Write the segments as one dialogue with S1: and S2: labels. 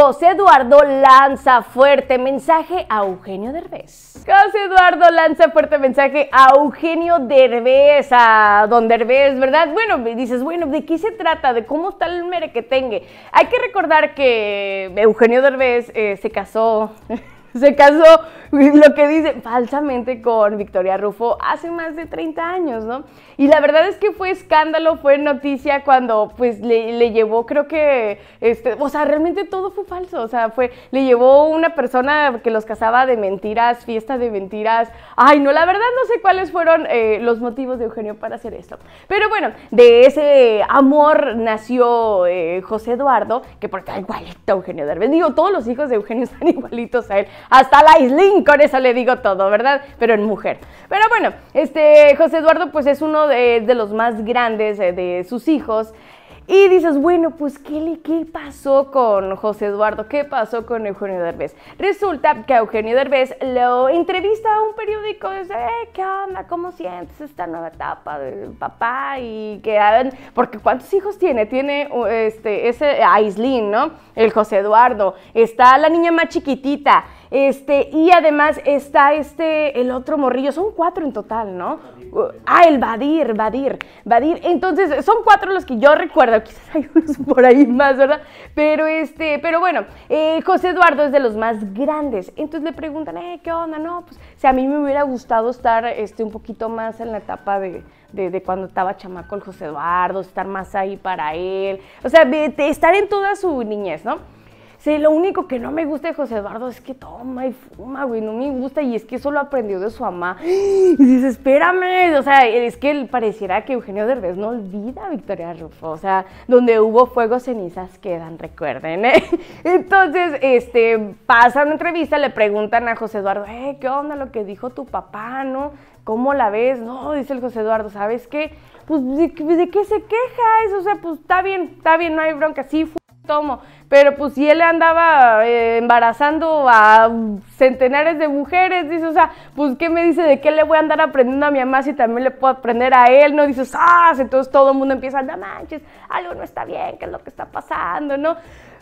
S1: José Eduardo lanza fuerte mensaje a Eugenio Derbez. José Eduardo lanza fuerte mensaje a Eugenio Derbez, a Don Derbez, ¿verdad? Bueno, me dices, bueno, ¿de qué se trata? ¿De cómo está el que tenga. Hay que recordar que Eugenio Derbez eh, se casó Se casó, lo que dice, falsamente con Victoria Rufo hace más de 30 años, ¿no? Y la verdad es que fue escándalo, fue noticia cuando pues le, llevó, creo que, este, o sea, realmente todo fue falso, o sea, fue, le llevó una persona que los casaba de mentiras, fiesta de mentiras. Ay, no, la verdad no sé cuáles fueron eh, los motivos de Eugenio para hacer esto. Pero bueno, de ese amor nació eh, José Eduardo, que porque está igualito a Eugenio Derbez. Digo, todos los hijos de Eugenio están igualitos a él hasta la Islin, con eso le digo todo, ¿verdad? Pero en mujer. Pero bueno, este José Eduardo pues es uno de, los más grandes eh, de sus hijos. Y dices, bueno, pues ¿qué, ¿qué pasó con José Eduardo? ¿Qué pasó con Eugenio Derbez? Resulta que Eugenio Derbez lo entrevista a un periódico y dice, eh, ¿qué onda? ¿Cómo sientes esta nueva etapa del papá? Y que, porque ¿cuántos hijos tiene? Tiene uh, este, ese Aislin, ¿no? El José Eduardo. Está la niña más chiquitita. Este, y además está este, el otro morrillo, son cuatro en total, ¿no? Ah, el Badir, Badir, Badir. Entonces, son cuatro los que yo recuerdo, quizás hay unos por ahí más, ¿verdad? Pero este, pero bueno, eh, José Eduardo es de los más grandes. Entonces le preguntan, eh, ¿qué onda? No, pues, si a mí me hubiera gustado estar este, un poquito más en la etapa de, cuando estaba chamaco el José Eduardo, estar más ahí para él, o sea, estar en toda su niñez, ¿no? Sí, lo único que no me gusta de José Eduardo es que toma y fuma, güey, no me gusta y es que eso lo aprendió de su mamá. Y dice, espérame, o sea, es que pareciera que Eugenio Derbez no olvida a Victoria Rufo, o sea, donde hubo fuego, cenizas quedan, recuerden, ¿eh? Entonces, este, pasan una entrevista, le preguntan a José Eduardo, eh, ¿qué onda lo que dijo tu papá, no? ¿Cómo la ves? No, dice el José Eduardo, ¿sabes qué? Pues, ¿de, qué se queja? Eso, o sea, pues, está bien, está bien, no hay bronca, sí pero pues si él andaba eh, embarazando a centenares de mujeres, dice, o sea, pues ¿qué me dice de qué le voy a andar aprendiendo a mi mamá si también le puedo aprender a él? No dices, ah, entonces todo el mundo empieza, no manches, algo no está bien, ¿qué es lo que está pasando? ¿No?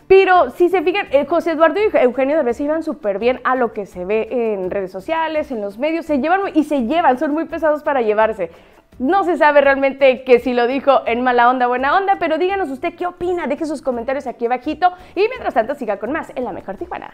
S1: Pero si se fijan, eh, José Eduardo y Eugenio de veces iban súper bien a lo que se ve en redes sociales, en los medios, se llevan y se llevan, son muy pesados para llevarse. No se sabe realmente que si lo dijo en mala onda o buena onda, pero díganos usted qué opina, deje sus comentarios aquí abajito y mientras tanto siga con más en La Mejor Tijuana.